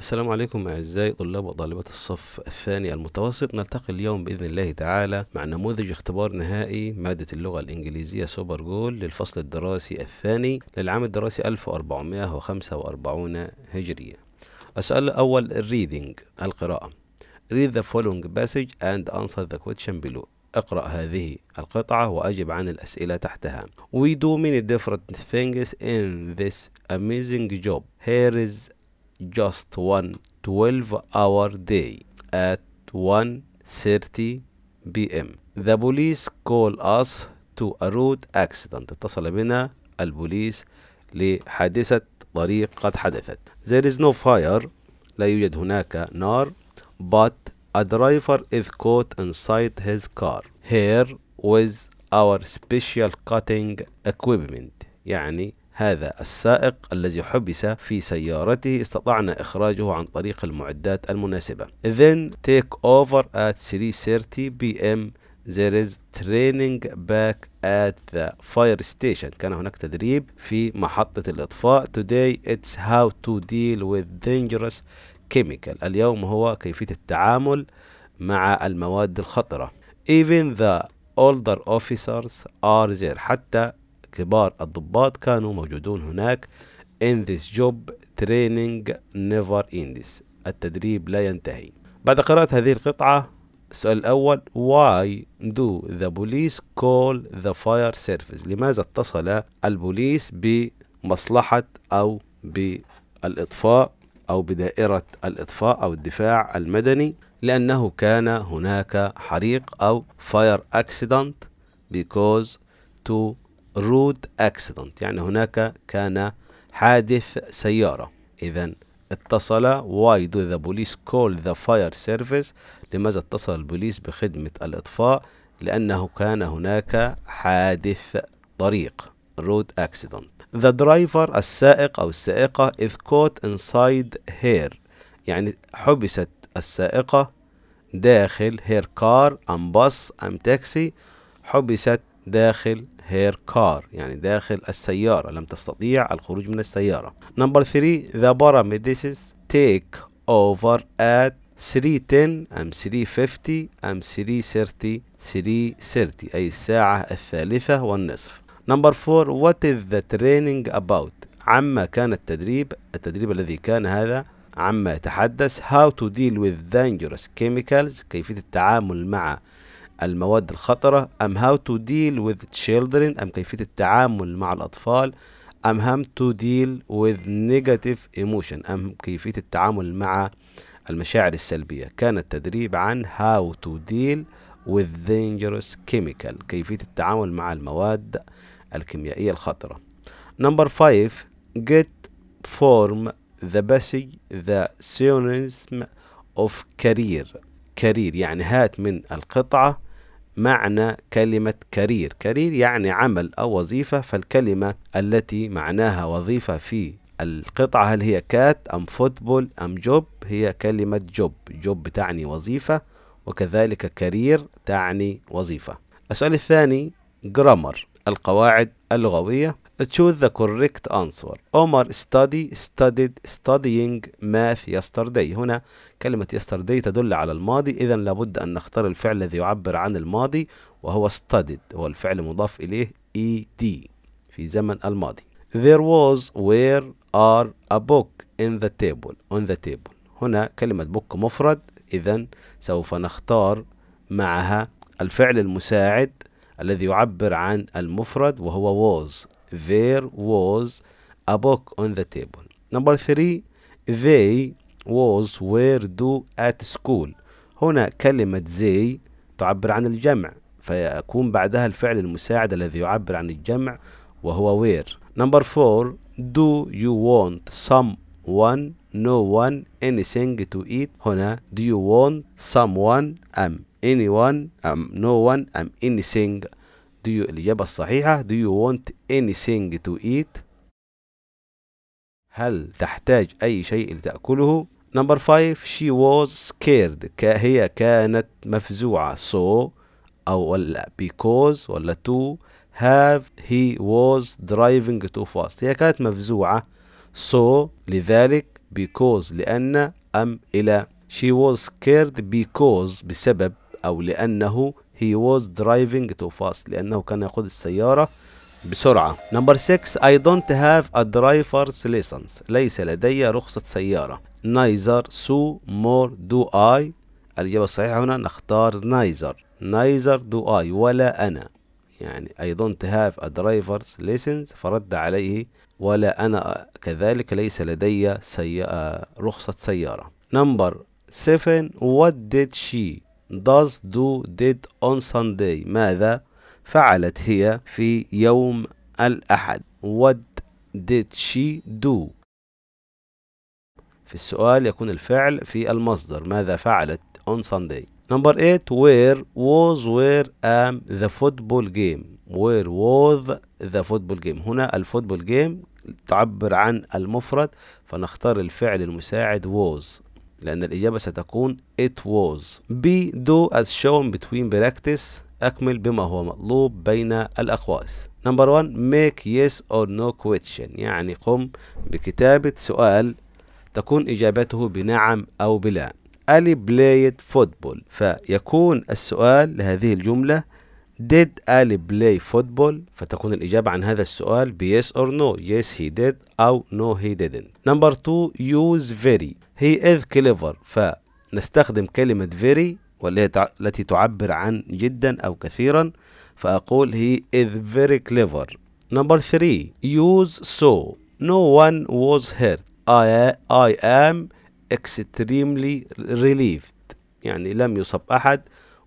السلام عليكم أعزائي طلاب وطالبات الصف الثاني المتوسط نلتقي اليوم بإذن الله تعالى مع نموذج اختبار نهائي مادة اللغة الإنجليزية سوبر جول للفصل الدراسي الثاني للعام الدراسي 1445 هجرية السؤال الأول الريدينج القراءة Read the following passage and answer the question below اقرأ هذه القطعة وأجب عن الأسئلة تحتها We do many different things in this amazing job Here is just one 12 hour day at 1:30 p.m. The police call us to a road accident. اتصل بنا البوليس لحادثة طريق قد حدثت. There is no fire. لا يوجد هناك نار. But a driver is caught inside his car. Here with our special cutting equipment. يعني هذا السائق الذي حبس في سيارته استطعنا إخراجه عن طريق المعدات المناسبة then take over at 3.30 p.m. there is training back at the fire station كان هناك تدريب في محطة الإطفاء today it's how to deal with dangerous chemical اليوم هو كيفية التعامل مع المواد الخطرة even the older officers are there حتى كبار الضباط كانوا موجودون هناك in this job training never ends التدريب لا ينتهي بعد قراءة هذه القطعة السؤال الأول why do the police call the fire service لماذا اتصل البوليس بمصلحة أو بالإطفاء أو بدائرة الإطفاء أو الدفاع المدني لأنه كان هناك حريق أو fire accident because two رود اكسيدنت يعني هناك كان حادث سيارة إذا اتصل واي دو ذا بوليس كول ذا فاير سيرفيس لماذا اتصل البوليس بخدمة الإطفاء لأنه كان هناك حادث طريق رود اكسيدنت ذا درايفر السائق أو السائقة إذ كوت انسايد هير يعني حبست السائقة داخل هير كار أم باص أم تاكسي حبست داخل هير كار يعني داخل السيارة لم تستطيع الخروج من السيارة نمبر 3 the paramedics take over at 310 ام 350 ام 330 330 اي الساعة الثالثة والنصف نمبر 4 what is the training about عما كان التدريب التدريب الذي كان هذا عما يتحدث how to deal with dangerous chemicals كيفية التعامل مع المواد الخطرة أم how to deal with children أم كيفية التعامل مع الأطفال أم how to deal with negative emotion أم كيفية التعامل مع المشاعر السلبية كان التدريب عن how to deal with dangerous chemical كيفية التعامل مع المواد الكيميائية الخطرة Number 5 get form the passage the synonym of career career يعني هات من القطعة معنى كلمة كارير كارير يعني عمل أو وظيفة فالكلمة التي معناها وظيفة في القطعة هل هي كات أم فوتبول أم جوب هي كلمة جوب جوب تعني وظيفة وكذلك كارير تعني وظيفة السؤال الثاني جرامر القواعد اللغوية choose the correct answer Omar study studied studying math yesterday هنا كلمة yesterday تدل على الماضي إذا لابد أن نختار الفعل الذي يعبر عن الماضي وهو studied هو الفعل مضاف إليه ed في زمن الماضي there was where are a book in the table on the table هنا كلمة book مفرد إذا سوف نختار معها الفعل المساعد الذي يعبر عن المفرد وهو was There was a book on the table. Number three, they was were do at school. هنا كلمة they تعبر عن الجمع فيكون بعدها الفعل المساعد الذي يعبر عن الجمع وهو where. Number four, do you want someone, no one, anything to eat? هنا do you want someone, am anyone, am no one, am anything. do you الإجابة الصحيحة do you want anything to eat هل تحتاج أي شيء لتأكله number 5 she was scared هي كانت مفزوعة so أو ولا because ولا to have he was driving too fast هي كانت مفزوعة so لذلك because لأن أم إلى she was scared because بسبب أو لأنه he was driving too fast لأنه كان يقود السيارة بسرعة نمبر 6 I don't have a driver's license ليس لدي رخصة سيارة neither so more do I الإجابة الصحيحة هنا نختار neither neither do I ولا أنا يعني I don't have a driver's license فرد عليه ولا أنا كذلك ليس لدي سي... رخصة سيارة نمبر 7 what did she does do did on Sunday ماذا فعلت هي في يوم الأحد what did she do في السؤال يكون الفعل في المصدر ماذا فعلت on Sunday number 8 where was where am the football game where was the football game هنا الفوتبول جيم تعبر عن المفرد فنختار الفعل المساعد was لأن الإجابة ستكون it was be do as shown between practice أكمل بما هو مطلوب بين الأقواس نمبر 1 make yes or no question يعني قم بكتابة سؤال تكون إجابته بنعم أو بلا ألي played football فيكون السؤال لهذه الجملة did Ali play football فتكون الإجابة عن هذا السؤال ب yes or no yes he did أو no he didn't number two use very he is clever فنستخدم كلمة very والتي تعبر عن جدا أو كثيرا فأقول he is very clever number three use so no one was hurt I, I am extremely relieved يعني لم يصب أحد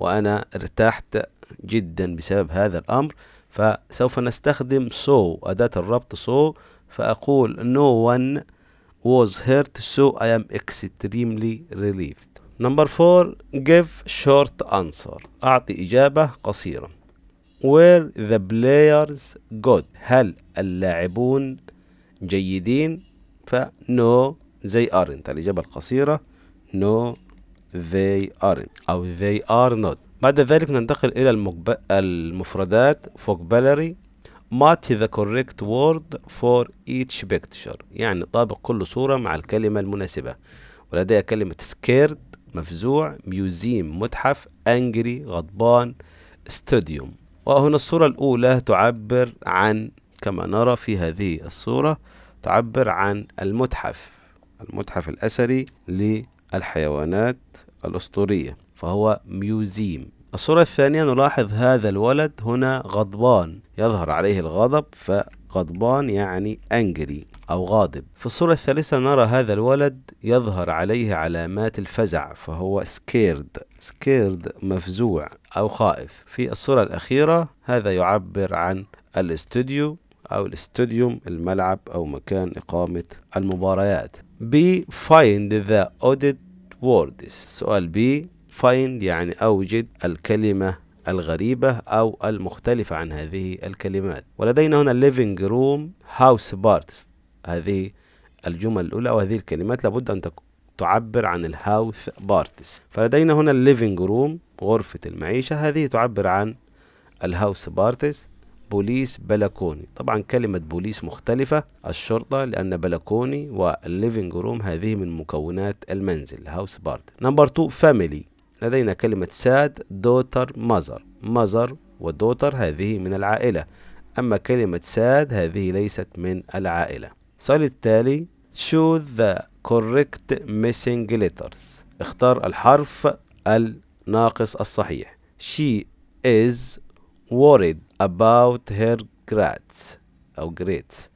وأنا ارتحت جدا بسبب هذا الأمر فسوف نستخدم so أداة الربط so فأقول no one was hurt so I am extremely relieved number four give short answer أعطي إجابة قصيرة were the players good هل اللاعبون جيدين ف no they aren't الإجابة القصيرة no they aren't أو they are not بعد ذلك ننتقل إلى المجب... المفردات vocabulary match the correct word for each picture يعني طابق كل صورة مع الكلمة المناسبة ولدي كلمة scared مفزوع ميوزيم متحف angry غضبان stadium وهنا الصورة الأولى تعبر عن كما نرى في هذه الصورة تعبر عن المتحف المتحف الأثري للحيوانات الأسطورية فهو ميوزيم الصورة الثانية نلاحظ هذا الولد هنا غضبان يظهر عليه الغضب فغضبان يعني أنجري أو غاضب في الصورة الثالثة نرى هذا الولد يظهر عليه علامات الفزع فهو سكيرد سكيرد مفزوع أو خائف في الصورة الأخيرة هذا يعبر عن الاستوديو أو الاستوديوم الملعب أو مكان إقامة المباريات بي فايند ذا audit words سؤال بي find يعني أوجد الكلمة الغريبة أو المختلفة عن هذه الكلمات ولدينا هنا living room house parts هذه الجمل الأولى وهذه الكلمات لابد أن تعبر عن الهاوس بارتس فلدينا هنا الليفينج روم غرفة المعيشة هذه تعبر عن الهاوس بارتس بوليس بلكوني طبعا كلمة بوليس مختلفة الشرطة لأن بلكوني والليفينج روم هذه من مكونات المنزل هاوس بارتس نمبر 2 فاميلي لدينا كلمة ساد دوتر مزر مزر ودوتر هذه من العائلة أما كلمة ساد هذه ليست من العائلة السؤال التالي show the correct missing letters اختار الحرف الناقص الصحيح she is worried about her grades أو grades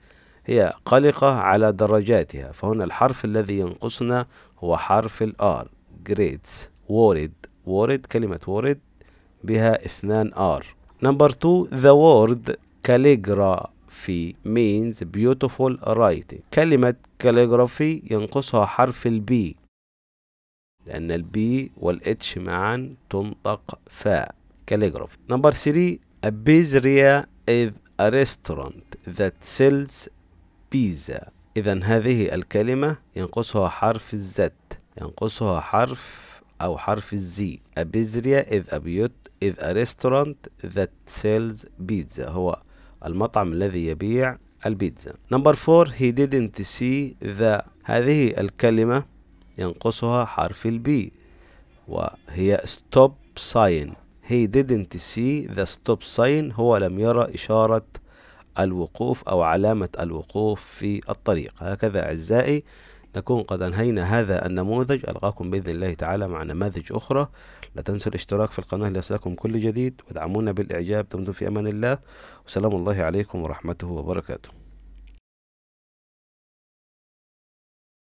هي قلقة على درجاتها فهنا الحرف الذي ينقصنا هو حرف الآر grades وورد وورد كلمة وورد بها اثنان ار نمبر 2 the word calligraphy means beautiful writing كلمة calligraphy ينقصها حرف البي لأن البي والاتش معا تنطق فاء calligraphy نمبر 3 a pizzeria is a restaurant that sells pizza إذا هذه الكلمة ينقصها حرف الزت ينقصها حرف أو حرف الزي a pizzeria is a بيوت is a restaurant that sells pizza هو المطعم الذي يبيع البيتزا نمبر 4 he didn't see the هذه الكلمة ينقصها حرف البي وهي stop sign he didn't see the stop sign هو لم يرى إشارة الوقوف أو علامة الوقوف في الطريق هكذا أعزائي نكون قد أنهينا هذا النموذج ألقاكم بإذن الله تعالى مع نماذج أخرى لا تنسوا الاشتراك في القناة ليصلكم كل جديد وادعمونا بالإعجاب دمتم في أمان الله وسلام الله عليكم ورحمته وبركاته